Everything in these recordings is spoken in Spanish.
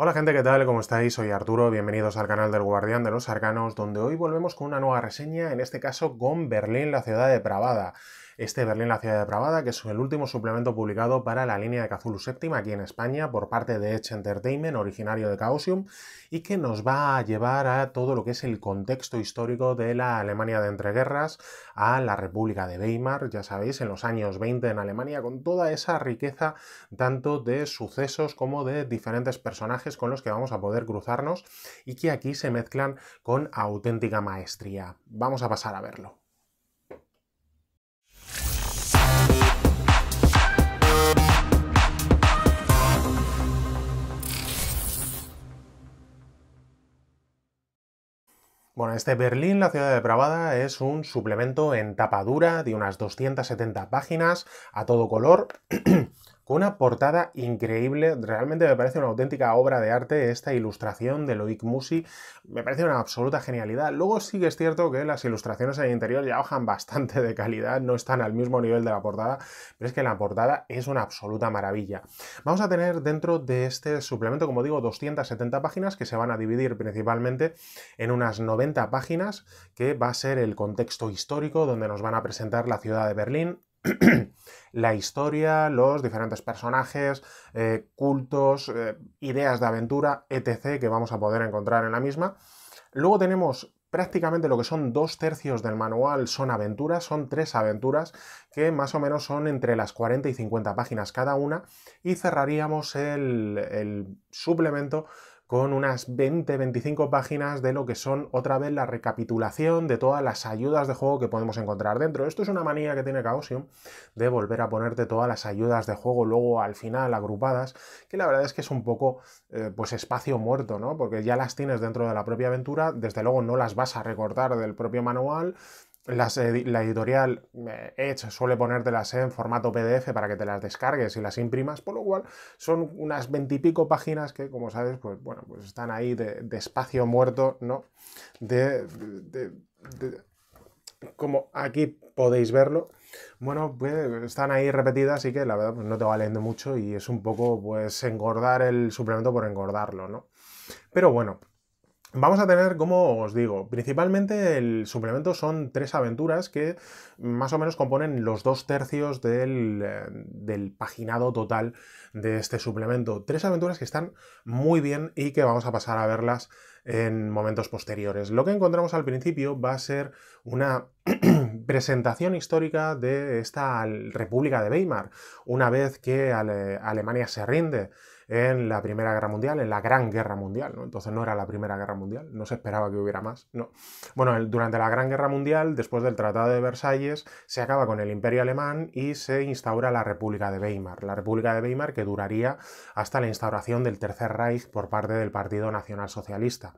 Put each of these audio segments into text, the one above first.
Hola gente, ¿qué tal? ¿Cómo estáis? Soy Arturo, bienvenidos al canal del Guardián de los Arcanos, donde hoy volvemos con una nueva reseña, en este caso con Berlín, la ciudad depravada este Berlín la ciudad depravada, que es el último suplemento publicado para la línea de Cazulu VII aquí en España por parte de Edge Entertainment, originario de Caosium, y que nos va a llevar a todo lo que es el contexto histórico de la Alemania de entreguerras, a la República de Weimar, ya sabéis, en los años 20 en Alemania, con toda esa riqueza tanto de sucesos como de diferentes personajes con los que vamos a poder cruzarnos y que aquí se mezclan con auténtica maestría. Vamos a pasar a verlo. Bueno, este Berlín, la ciudad de depravada, es un suplemento en tapadura de unas 270 páginas a todo color. con una portada increíble. Realmente me parece una auténtica obra de arte esta ilustración de Loic Musi. Me parece una absoluta genialidad. Luego sí que es cierto que las ilustraciones en el interior ya bajan bastante de calidad, no están al mismo nivel de la portada, pero es que la portada es una absoluta maravilla. Vamos a tener dentro de este suplemento, como digo, 270 páginas que se van a dividir principalmente en unas 90 páginas, que va a ser el contexto histórico donde nos van a presentar la ciudad de Berlín, la historia, los diferentes personajes, eh, cultos, eh, ideas de aventura, etc. que vamos a poder encontrar en la misma. Luego tenemos prácticamente lo que son dos tercios del manual son aventuras, son tres aventuras que más o menos son entre las 40 y 50 páginas cada una y cerraríamos el, el suplemento con unas 20-25 páginas de lo que son otra vez la recapitulación de todas las ayudas de juego que podemos encontrar dentro. Esto es una manía que tiene Caosium, de volver a ponerte todas las ayudas de juego luego al final agrupadas, que la verdad es que es un poco eh, pues espacio muerto, ¿no? Porque ya las tienes dentro de la propia aventura, desde luego no las vas a recortar del propio manual, la editorial Edge eh, suele ponértelas en formato PDF para que te las descargues y las imprimas, por lo cual son unas veintipico páginas que, como sabes, pues bueno, pues están ahí de, espacio muerto, ¿no? De, como aquí podéis verlo, bueno, pues están ahí repetidas y que la verdad pues no te va leyendo mucho y es un poco pues engordar el suplemento por engordarlo, ¿no? Pero bueno, Vamos a tener, como os digo, principalmente el suplemento son tres aventuras que más o menos componen los dos tercios del, eh, del, paginado total de este suplemento. Tres aventuras que están muy bien y que vamos a pasar a verlas en momentos posteriores. Lo que encontramos al principio va a ser una presentación histórica de esta República de Weimar, una vez que Alemania se rinde en la Primera Guerra Mundial, en la Gran Guerra Mundial, ¿no? Entonces no era la Primera Guerra Mundial, no se esperaba que hubiera más, no. Bueno, durante la Gran Guerra Mundial, después del Tratado de Versalles, se acaba con el Imperio Alemán y se instaura la República de Weimar, la República de Weimar que duraría hasta la instauración del Tercer Reich por parte del Partido Nacional Socialista.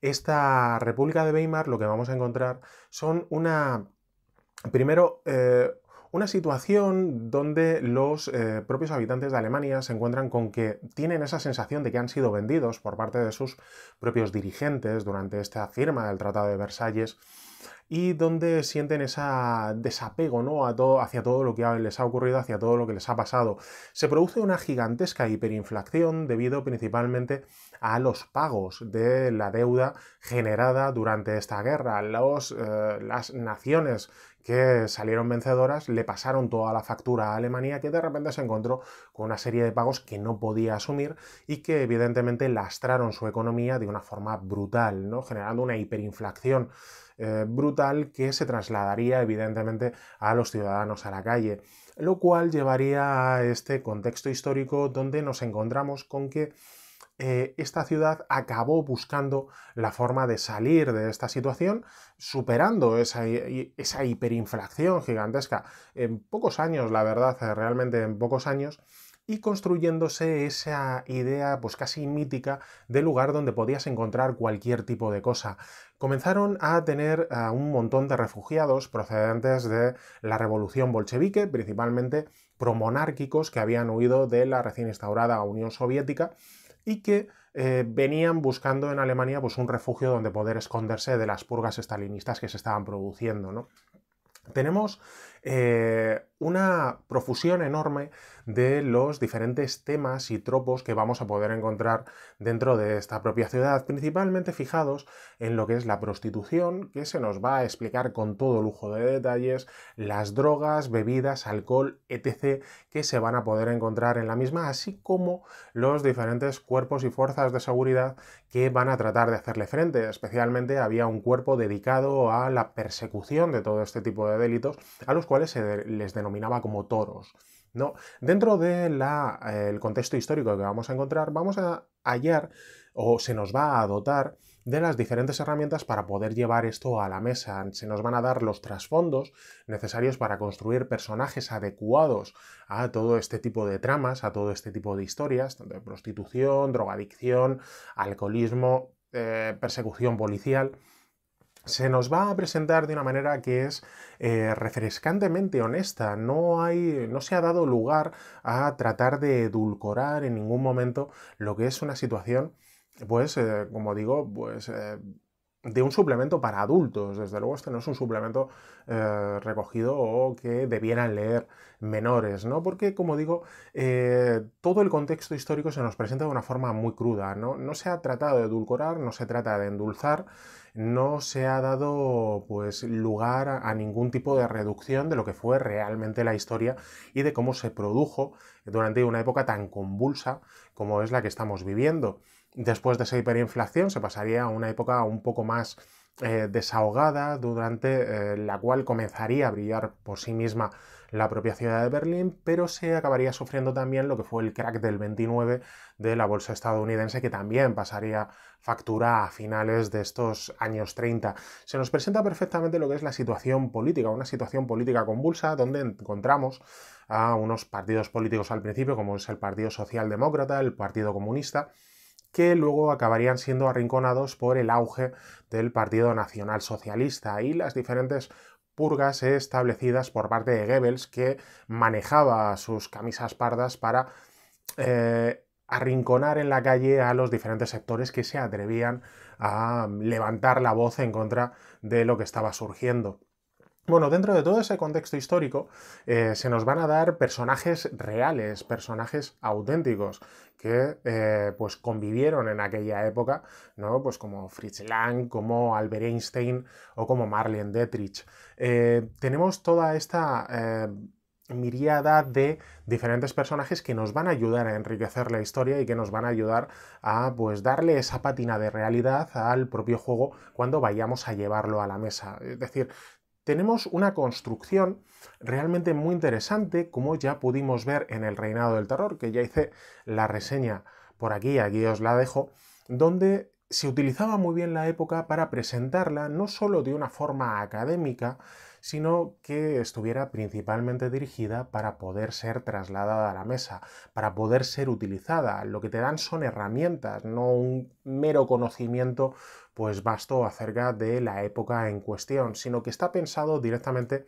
Esta República de Weimar lo que vamos a encontrar son una Primero, eh, una situación donde los eh, propios habitantes de Alemania se encuentran con que tienen esa sensación de que han sido vendidos por parte de sus propios dirigentes durante esta firma del Tratado de Versalles y donde sienten ese desapego ¿no? a hacia todo lo que les ha ocurrido, hacia todo lo que les ha pasado. Se produce una gigantesca hiperinflación debido principalmente a los pagos de la deuda generada durante esta guerra. Los, eh, las naciones que salieron vencedoras, le pasaron toda la factura a Alemania que de repente se encontró con una serie de pagos que no podía asumir y que evidentemente lastraron su economía de una forma brutal, ¿no? generando una hiperinflación eh, brutal que se trasladaría evidentemente a los ciudadanos a la calle, lo cual llevaría a este contexto histórico donde nos encontramos con que eh, esta ciudad acabó buscando la forma de salir de esta situación, superando esa, esa hiperinflación gigantesca en pocos años, la verdad, eh, realmente en pocos años y construyéndose esa idea pues casi mítica de lugar donde podías encontrar cualquier tipo de cosa. Comenzaron a tener a un montón de refugiados procedentes de la revolución bolchevique, principalmente promonárquicos que habían huido de la recién instaurada Unión Soviética y que eh, venían buscando en Alemania pues, un refugio donde poder esconderse de las purgas estalinistas que se estaban produciendo. ¿no? Tenemos eh, una profusión enorme de los diferentes temas y tropos que vamos a poder encontrar dentro de esta propia ciudad, principalmente fijados en lo que es la prostitución, que se nos va a explicar con todo lujo de detalles, las drogas, bebidas, alcohol, etc., que se van a poder encontrar en la misma, así como los diferentes cuerpos y fuerzas de seguridad que van a tratar de hacerle frente. Especialmente había un cuerpo dedicado a la persecución de todo este tipo de delitos, a los cuales se les denominaba como toros. No, dentro del eh, contexto histórico que vamos a encontrar, vamos a hallar o se nos va a dotar de las diferentes herramientas para poder llevar esto a la mesa. Se nos van a dar los trasfondos necesarios para construir personajes adecuados a todo este tipo de tramas, a todo este tipo de historias, tanto de prostitución, drogadicción, alcoholismo, eh, persecución policial se nos va a presentar de una manera que es eh, refrescantemente honesta. No, hay, no se ha dado lugar a tratar de edulcorar en ningún momento lo que es una situación, pues, eh, como digo, pues... Eh, de un suplemento para adultos. Desde luego, este no es un suplemento eh, recogido o que debieran leer menores, ¿no? Porque, como digo, eh, todo el contexto histórico se nos presenta de una forma muy cruda, ¿no? se ha tratado de edulcorar, no se trata de endulzar, no se ha dado pues, lugar a ningún tipo de reducción de lo que fue realmente la historia y de cómo se produjo durante una época tan convulsa como es la que estamos viviendo después de esa hiperinflación se pasaría a una época un poco más eh, desahogada, durante eh, la cual comenzaría a brillar por sí misma la propia ciudad de Berlín, pero se acabaría sufriendo también lo que fue el crack del 29 de la bolsa estadounidense, que también pasaría factura a finales de estos años 30. Se nos presenta perfectamente lo que es la situación política, una situación política convulsa donde encontramos a unos partidos políticos al principio, como es el Partido Socialdemócrata, el Partido Comunista, que luego acabarían siendo arrinconados por el auge del Partido Nacional Socialista y las diferentes purgas establecidas por parte de Goebbels que manejaba sus camisas pardas para eh, arrinconar en la calle a los diferentes sectores que se atrevían a levantar la voz en contra de lo que estaba surgiendo. Bueno, dentro de todo ese contexto histórico eh, se nos van a dar personajes reales, personajes auténticos que eh, pues convivieron en aquella época, ¿no? Pues como Fritz Lang, como Albert Einstein o como Marlene Dietrich. Eh, tenemos toda esta miriada de diferentes personajes que nos van a ayudar a enriquecer la historia y que nos van a ayudar a pues darle esa pátina de realidad al propio juego cuando vayamos a llevarlo a la mesa. Es decir, tenemos una construcción realmente muy interesante, como ya pudimos ver en el Reinado del Terror, que ya hice la reseña por aquí, aquí os la dejo, donde se utilizaba muy bien la época para presentarla no solo de una forma académica, sino que estuviera principalmente dirigida para poder ser trasladada a la mesa, para poder ser utilizada. Lo que te dan son herramientas, no un mero conocimiento pues vasto acerca de la época en cuestión, sino que está pensado directamente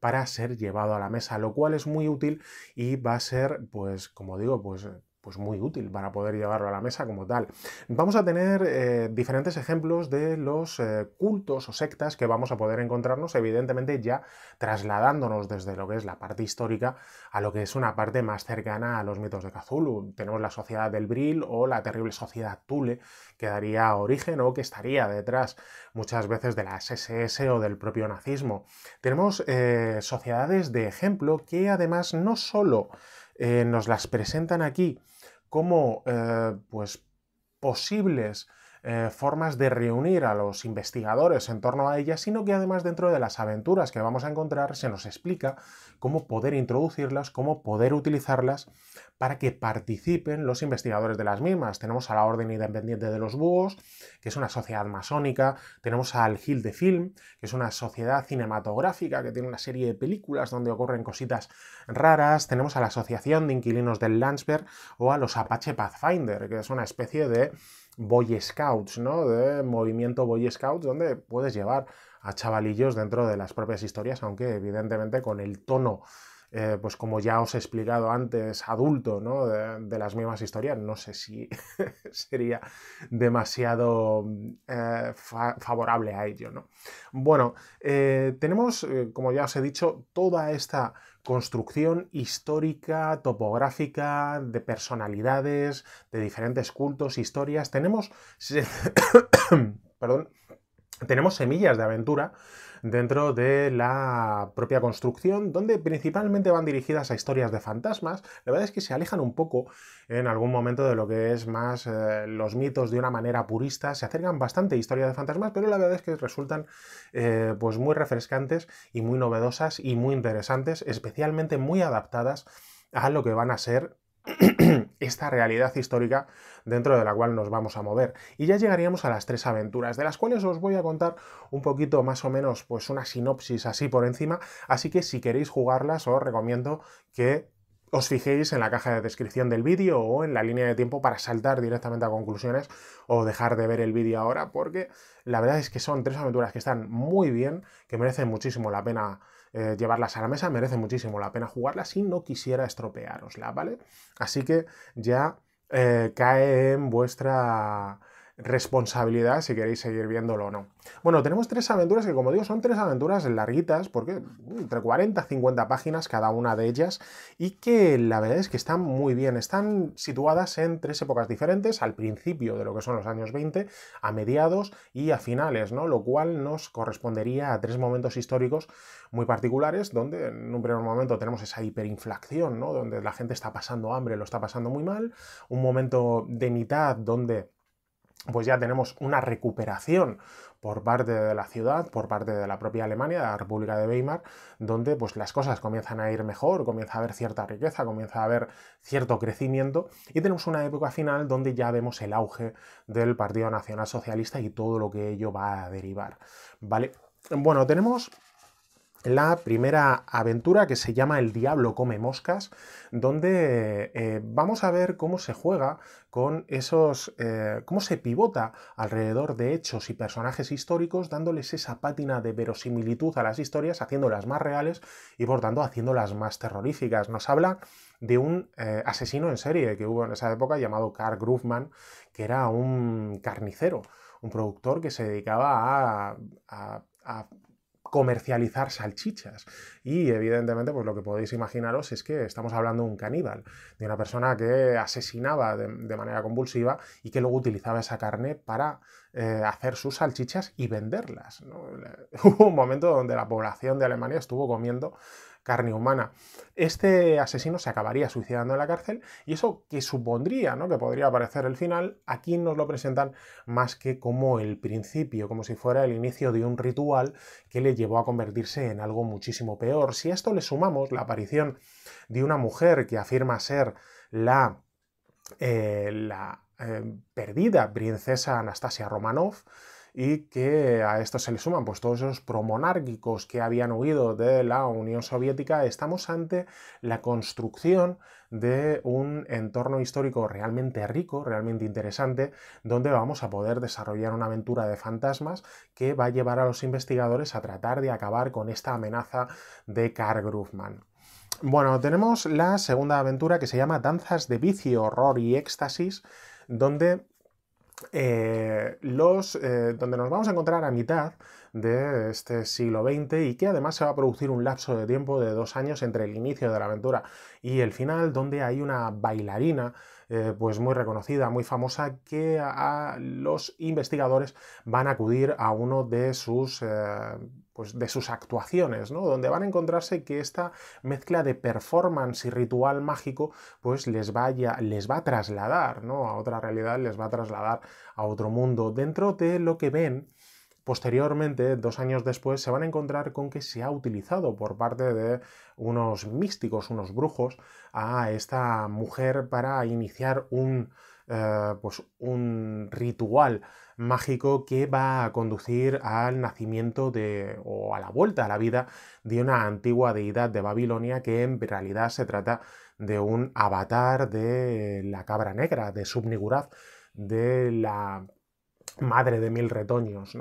para ser llevado a la mesa, lo cual es muy útil y va a ser, pues, como digo, pues pues muy útil para poder llevarlo a la mesa como tal. Vamos a tener eh, diferentes ejemplos de los eh, cultos o sectas que vamos a poder encontrarnos, evidentemente ya trasladándonos desde lo que es la parte histórica a lo que es una parte más cercana a los mitos de Cthulhu. Tenemos la Sociedad del Bril o la terrible Sociedad Tule, que daría origen o que estaría detrás muchas veces de la SS o del propio nazismo. Tenemos eh, sociedades de ejemplo que además no solo nos las presentan aquí, como eh, pues, posibles eh, formas de reunir a los investigadores en torno a ellas, sino que además dentro de las aventuras que vamos a encontrar se nos explica cómo poder introducirlas, cómo poder utilizarlas para que participen los investigadores de las mismas. Tenemos a la Orden Independiente de los Búhos, que es una sociedad masónica, tenemos al Hill de Film, que es una sociedad cinematográfica que tiene una serie de películas donde ocurren cositas raras, tenemos a la Asociación de Inquilinos del Landsberg o a los Apache Pathfinder, que es una especie de Boy Scouts, ¿no? De movimiento Boy Scouts, donde puedes llevar a chavalillos dentro de las propias historias, aunque evidentemente con el tono, eh, pues como ya os he explicado antes, adulto, ¿no? De, las mismas historias, no sé si sería demasiado eh, favorable a ello, ¿no? Bueno, eh, tenemos, como ya os he dicho, toda esta construcción histórica, topográfica, de personalidades, de diferentes cultos, historias. Tenemos, perdón, tenemos semillas de aventura dentro de la propia construcción, donde principalmente van dirigidas a historias de fantasmas. La verdad es que se alejan un poco en algún momento de lo que es más eh, los mitos de una manera purista, se acercan bastante a historias de fantasmas, pero la verdad es que resultan eh, pues muy refrescantes y muy novedosas y muy interesantes, especialmente muy adaptadas a lo que van a ser esta realidad histórica dentro de la cual nos vamos a mover. Y ya llegaríamos a las tres aventuras, de las cuales os voy a contar un poquito más o menos, pues una sinopsis así por encima, así que si queréis jugarlas os recomiendo que os fijéis en la caja de descripción del vídeo o en la línea de tiempo para saltar directamente a conclusiones o dejar de ver el vídeo ahora, porque la verdad es que son tres aventuras que están muy bien, que merecen muchísimo la pena eh, llevarlas a la mesa, merece muchísimo la pena jugarlas si no quisiera estropearosla, ¿vale? Así que ya eh, cae en vuestra responsabilidad si queréis seguir viéndolo o no. Bueno, tenemos tres aventuras que como digo son tres aventuras larguitas, porque mm, entre 40 y 50 páginas cada una de ellas, y que la verdad es que están muy bien, están situadas en tres épocas diferentes, al principio de lo que son los años 20, a mediados y a finales, ¿no? Lo cual nos correspondería a tres momentos históricos muy particulares, donde en un primer momento tenemos esa hiperinflación, ¿no? Donde la gente está pasando hambre, lo está pasando muy mal, un momento de mitad donde pues ya tenemos una recuperación por parte de la ciudad, por parte de la propia Alemania, de la República de Weimar, donde pues las cosas comienzan a ir mejor, comienza a haber cierta riqueza, comienza a haber cierto crecimiento y tenemos una época final donde ya vemos el auge del Partido Nacional Socialista y todo lo que ello va a derivar, ¿vale? Bueno, tenemos la primera aventura que se llama El Diablo come moscas, donde eh, vamos a ver cómo se juega con esos, eh, cómo se pivota alrededor de hechos y personajes históricos, dándoles esa pátina de verosimilitud a las historias, haciéndolas más reales y por tanto haciéndolas más terroríficas. Nos habla de un eh, asesino en serie que hubo en esa época llamado Carl Grufman, que era un carnicero, un productor que se dedicaba a comercializar salchichas. Y evidentemente, pues lo que podéis imaginaros es que estamos hablando de un caníbal, de una persona que asesinaba de, manera convulsiva y que luego utilizaba esa carne para eh, hacer sus salchichas y venderlas. Hubo un momento donde la población de Alemania estuvo comiendo carne humana. Este asesino se acabaría suicidando en la cárcel y eso que supondría, ¿no? Que podría aparecer el final, aquí nos lo presentan más que como el principio, como si fuera el inicio de un ritual que le llevó a convertirse en algo muchísimo peor. Si a esto le sumamos la aparición de una mujer que afirma ser la, eh, la eh, perdida princesa Anastasia Romanov, y que a esto se le suman pues todos esos promonárquicos que habían huido de la Unión Soviética, estamos ante la construcción de un entorno histórico realmente rico, realmente interesante, donde vamos a poder desarrollar una aventura de fantasmas que va a llevar a los investigadores a tratar de acabar con esta amenaza de Karl Grufman. Bueno, tenemos la segunda aventura que se llama Danzas de vicio, horror y éxtasis, donde eh, los, eh, donde nos vamos a encontrar a mitad de este siglo XX y que además se va a producir un lapso de tiempo de dos años entre el inicio de la aventura y el final, donde hay una bailarina eh, pues muy reconocida, muy famosa, que a los investigadores van a acudir a uno de sus eh, pues, de sus actuaciones, ¿no? donde van a encontrarse que esta mezcla de performance y ritual mágico pues les, vaya, les va a trasladar ¿no? a otra realidad, les va a trasladar a otro mundo. Dentro de lo que ven, Posteriormente, dos años después, se van a encontrar con que se ha utilizado por parte de unos místicos, unos brujos, a esta mujer para iniciar un eh, pues un ritual mágico que va a conducir al nacimiento de, o a la vuelta a la vida de una antigua deidad de Babilonia que en realidad se trata de un avatar de la cabra negra, de Subniguraz, de la madre de mil retoños,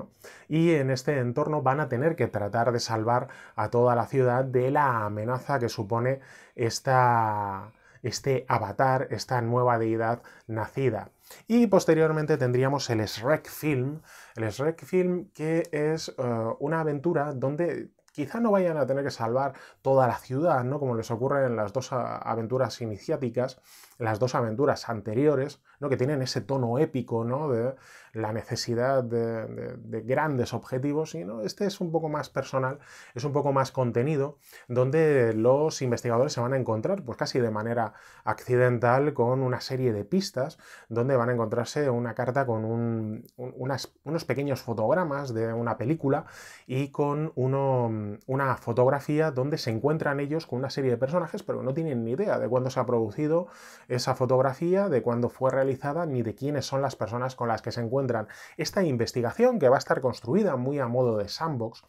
Y en este entorno van a tener que tratar de salvar a toda la ciudad de la amenaza que supone esta, este avatar, esta nueva deidad nacida. Y posteriormente tendríamos el Shrek Film, el Shrek Film que es eh, una aventura donde Quizá no vayan a tener que salvar toda la ciudad, ¿no? Como les ocurre en las dos aventuras iniciáticas, las dos aventuras anteriores, ¿no? Que tienen ese tono épico, ¿no? De la necesidad de, grandes objetivos, este es un poco más personal, es un poco más contenido, donde los investigadores se van a encontrar, pues casi de manera accidental, con una serie de pistas, donde van a encontrarse una carta con unos pequeños fotogramas de una película y con uno una fotografía donde se encuentran ellos con una serie de personajes, pero no tienen ni idea de cuándo se ha producido esa fotografía, de cuándo fue realizada, ni de quiénes son las personas con las que se encuentran. Esta investigación, que va a estar construida muy a modo de sandbox,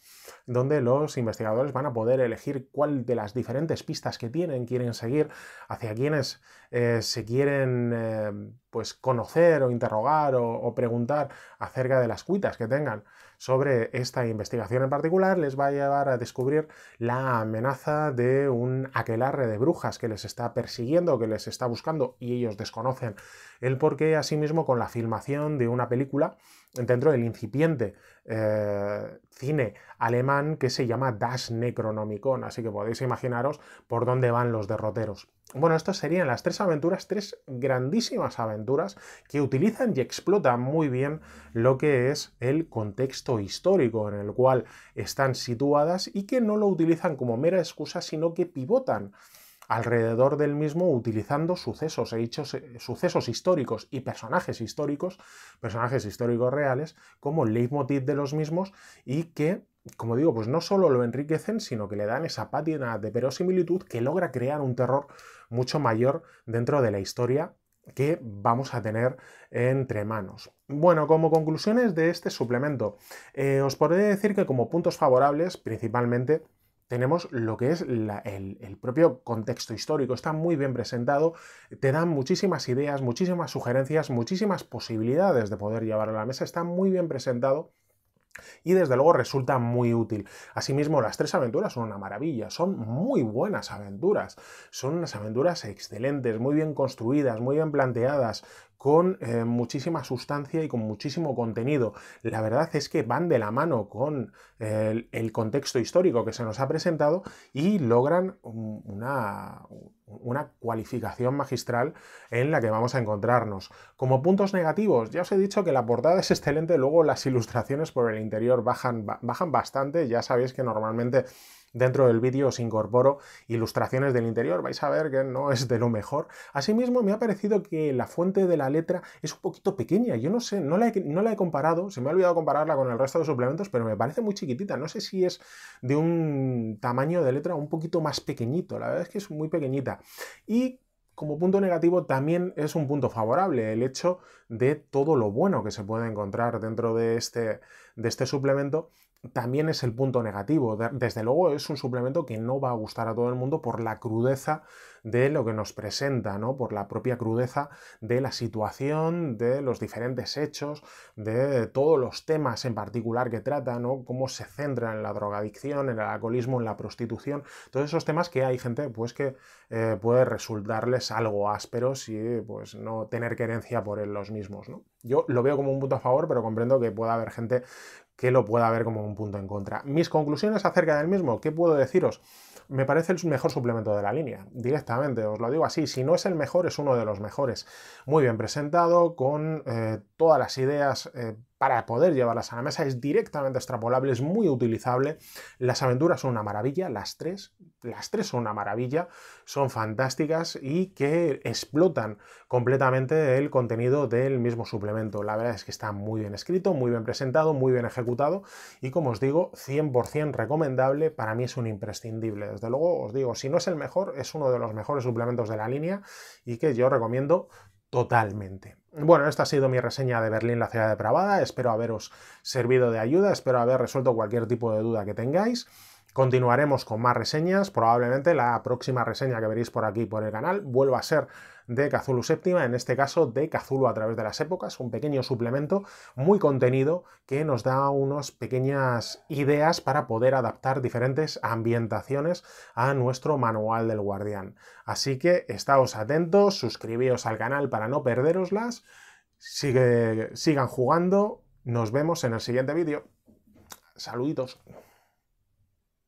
donde los investigadores van a poder elegir cuál de las diferentes pistas que tienen quieren seguir, hacia quiénes eh, se quieren eh, pues conocer o interrogar o preguntar acerca de las cuitas que tengan sobre esta investigación en particular les va a llevar a descubrir la amenaza de un aquelarre de brujas que les está persiguiendo, que les está buscando y ellos desconocen el porqué, asimismo, con la filmación de una película dentro del incipiente eh, cine alemán que se llama Das Necronomicon, así que podéis imaginaros por dónde van los derroteros. Bueno, estas serían las tres aventuras, tres grandísimas aventuras que utilizan y explotan muy bien lo que es el contexto histórico en el cual están situadas y que no lo utilizan como mera excusa, sino que pivotan alrededor del mismo utilizando sucesos, e eh, sucesos históricos y personajes históricos, personajes históricos reales, como leitmotiv de los mismos y que como digo, pues no solo lo enriquecen, sino que le dan esa pátina de verosimilitud que logra crear un terror mucho mayor dentro de la historia que vamos a tener entre manos. Bueno, como conclusiones de este suplemento, eh, os podré decir que como puntos favorables, principalmente, tenemos lo que es el, el, propio contexto histórico. Está muy bien presentado, te dan muchísimas ideas, muchísimas sugerencias, muchísimas posibilidades de poder llevar a la mesa. Está muy bien presentado y desde luego resulta muy útil. Asimismo, las tres aventuras son una maravilla, son muy buenas aventuras, son unas aventuras excelentes, muy bien construidas, muy bien planteadas, con eh, muchísima sustancia y con muchísimo contenido. La verdad es que van de la mano con eh, el, contexto histórico que se nos ha presentado y logran una una cualificación magistral en la que vamos a encontrarnos. Como puntos negativos, ya os he dicho que la portada es excelente, luego las ilustraciones por el interior bajan, bajan bastante, ya sabéis que normalmente Dentro del vídeo os incorporo ilustraciones del interior, vais a ver que no es de lo mejor. Asimismo, me ha parecido que la fuente de la letra es un poquito pequeña, yo no sé, no la he, no la he comparado, se me ha olvidado compararla con el resto de suplementos, pero me parece muy chiquitita, no sé si es de un tamaño de letra un poquito más pequeñito, la verdad es que es muy pequeñita. Y como punto negativo también es un punto favorable el hecho de todo lo bueno que se puede encontrar dentro de este, de este suplemento también es el punto negativo. Desde luego es un suplemento que no va a gustar a todo el mundo por la crudeza de lo que nos presenta, ¿no? por la propia crudeza de la situación, de los diferentes hechos, de todos los temas en particular que trata, ¿no? cómo se centra en la drogadicción, en el alcoholismo, en la prostitución, todos esos temas que hay gente pues, que eh, puede resultarles algo áspero y pues, no tener querencia por ellos los mismos. ¿no? Yo lo veo como un punto a favor, pero comprendo que pueda haber gente que lo pueda ver como un punto en contra. Mis conclusiones acerca del mismo, ¿qué puedo deciros? Me parece el mejor suplemento de la línea, directamente, os lo digo así, si no es el mejor, es uno de los mejores. Muy bien presentado, con eh, todas las ideas eh, para poder llevarlas a la mesa es directamente extrapolable, es muy utilizable. Las aventuras son una maravilla, las tres, las tres son una maravilla, son fantásticas y que explotan completamente el contenido del mismo suplemento. La verdad es que está muy bien escrito, muy bien presentado, muy bien ejecutado y como os digo, 100% recomendable, para mí es un imprescindible. Desde luego os digo, si no es el mejor, es uno de los mejores suplementos de la línea y que yo recomiendo totalmente. Bueno, esta ha sido mi reseña de Berlín, la ciudad de depravada. Espero haberos servido de ayuda, espero haber resuelto cualquier tipo de duda que tengáis. Continuaremos con más reseñas, probablemente la próxima reseña que veréis por aquí por el canal vuelva a ser de Cthulhu Séptima, en este caso de Cthulhu a través de las épocas, un pequeño suplemento muy contenido que nos da unas pequeñas ideas para poder adaptar diferentes ambientaciones a nuestro manual del guardián. Así que estáos atentos, suscribíos al canal para no perderoslas, sigue, sigan jugando, nos vemos en el siguiente vídeo. Saluditos.